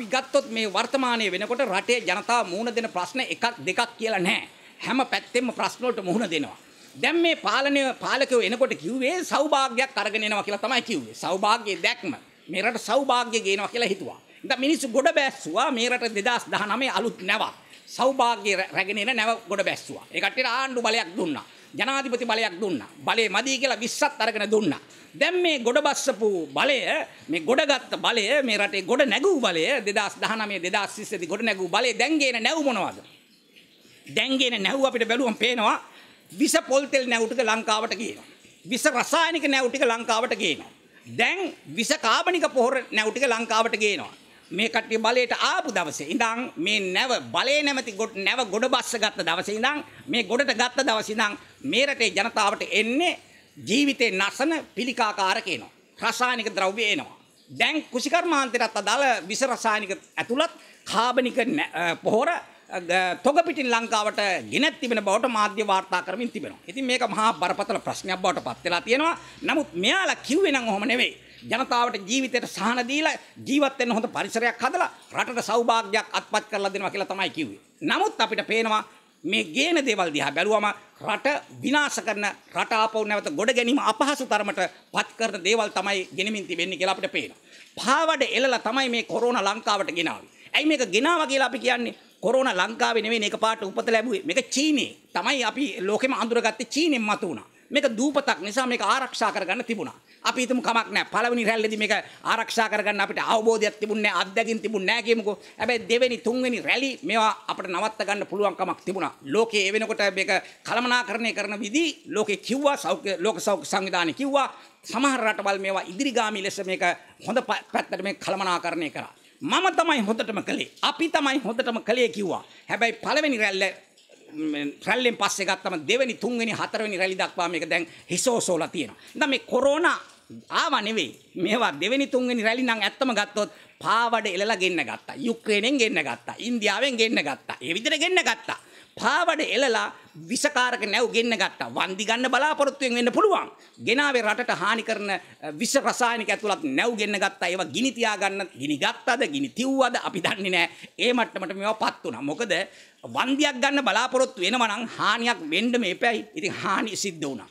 අපි ගත්තොත් මේ වර්තමානයේ වෙනකොට රටේ ජනතාව මුහුණ දෙන ප්‍රශ්න එකක් දෙකක් කියලා නැහැ. හැම පැත්තෙම ප්‍රශ්න වලට මුහුණ දෙනවා. දැන් මේ පාලනය පාලකයෝ එනකොට කිව්වේ සෞභාග්‍යයක් අරගෙන එනවා කියලා තමයි කිව්වේ. සෞභාග්‍යයේ දැක්ම මේ රට සෞභාග්‍ය ගේනවා කියලා හිතුවා. ඉතින් මිනිස්සු ගොඩ බැස්සුවා මේ රට 2019 අලුත් නැවක්. සෞභාග්‍ය රැගෙන එන නැව ගොඩ බැස්සුවා. ඒ කට්ටියට ආණ්ඩු බලයක් දුන්නා. ජනාධිපති බලයක් දුන්නා. බලේ මදි කියලා 20ත් අරගෙන දුන්නා. දැන් මේ ගොඩ බස්සපු බලය මේ ගොඩගත් බලය මේ රටේ ගොඩ නැගූ බලය 2019 2020 දී ගොඩ නැගූ බලය දැන් ගේන නැව් මොනවද? දැන් ගේන නැව් අපිට බැලුවම පේනවා විස පොල් තෙල් නැව් ටික ලංකාවට ගේනවා. විස රසායනික නැව් ටික ලංකාවට ගේනවා. දැන් විස කාබනික පොහොර නැව් ටික ලංකාවට ගේනවා. මේ කට්ටිය බලයට ආපු දවසේ ඉඳන් මේ නැව බලේ නැමැති ගොඩ නැව ගොඩ බස්ස ගත්ත දවසේ ඉඳන් මේ ගොඩට ගත්ත දවසේ ඉඳන් මේ රටේ ජනතාවට එන්නේ ජීවිතේ නැසන පිළිකාකාර කියනවා. රසායනික ද්‍රව්‍ය එනවා. දැන් කුසිකර්මාන්තයටත් අදාළ විස රසායනික ඇතුළත් කාබනික පොහොර තොග පිටින් ලංකාවට ගෙනත් තිබෙන බවට මාධ්‍ය වාර්තා කරමින් තිබෙනවා. ඉතින් මේක මහා බරපතල ප්‍රශ්නයක් බවට පත් වෙලා තියෙනවා. නමුත් මෙයාලා කිව්වේ නම් ඔහොම නෙවෙයි. ජනතාවට ජීවිතයට සහන දීලා ජීවත් වෙන්න හොඳ පරිසරයක් හදලා රටට සෞභාග්‍යයක් අත්පත් කරලා දෙනවා කියලා තමයි කිව්වේ. නමුත් අපිට පේනවා මේ ගේන දේවල් දිහා බැලුවම රට විනාශ කරන රට ආපහු නැවත ගොඩ ගැනීම අපහසු තරමට පත් කරන දේවල් තමයි ගෙනමින් තිබෙන්නේ කියලා අපිට පේනවා. පාවඩ එළලා තමයි මේ කොරෝනා ලංකාවට ගෙනාවේ. ඇයි මේක ගෙනාවා කියලා අපි කියන්නේ? කොරෝනා ලංකාවේ නෙවෙයි මේක පාට උපත ලැබුවේ. මේක චීනේ. තමයි අපි ලෝකෙම අඳුරගත්තේ චීනෙන් මතු වුණා. මේක දූපතක් නිසා මේක ආරක්ෂා කරගන්න තිබුණා. අපි හිතමු කමක් නැහැ. පළවෙනි රැල්ලේදී මේක ආරක්ෂා කරගන්න අපිට අවබෝධයක් තිබුණේ නැහැ, අත්දැකීම් තිබුණේ නැහැ කියමුකෝ. හැබැයි දෙවෙනි, තුන්වෙනි රැලි මේවා අපිට නවත්ත ගන්න පුළුවන් කමක් තිබුණා. ලෝකයේ ඒ වෙනකොට මේක කළමනාකරණය කරන විදි ලෝකේ කිව්වා සෞඛ්‍ය ලෝක සෞඛ්‍ය සංවිධානය කිව්වා සමහර රටවල් මේවා ඉදිරිගාමී ලෙස මේක හොඳ පැත්තට මේ කළමනාකරණය කරා. මම තමයි හොඳටම කළේ. අපි තමයි හොඳටම කළේ කිව්වා. හැබැයි පළවෙනි රැල්ල රැල්ලෙන් පස්සේ ගත්තම දෙවෙනි තුන්වෙනි හතරවෙනි රැලි දක්වා මේක දැන් හිසෝසෝලා තියෙනවා. දැන් මේ කොරෝනා ආව නෙවෙයි. මේවා දෙවෙනි තුන්වෙනි රැලි නම් ඇත්තම ගත්තොත් පාවඩ එලලා ගෙන්න ගත්තා. යුක්‍රේනෙන් ගෙන්න ගත්තා. ඉන්දියාවෙන් ගෙන්න ගත්තා. ඒ විදිහට ගෙන්න ගත්තා. පාවඩ එලලා විසකාරක නැව් ගෙන්න ගත්තා. වන්දි ගන්න බලාපොරොත්තුෙන් වෙන්න පුළුවන්. ගෙනාවේ රටට හානි කරන විස රසායනික ඇතුළත් නැව් ගෙන්න ගත්තා. ඒවා ගිනි තියා ගන්න ගිනි ගත්තද ගිනි තිව්වද අපි දන්නේ නැහැ. ඒ මට්ටමට මේවාපත් වුණා. මොකද වන්දියක් ගන්න බලාපොරොත්තු වෙනවා නම් හානියක් වෙන්න මේපැයි. ඉතින් හානි සිද්ධ වුණා.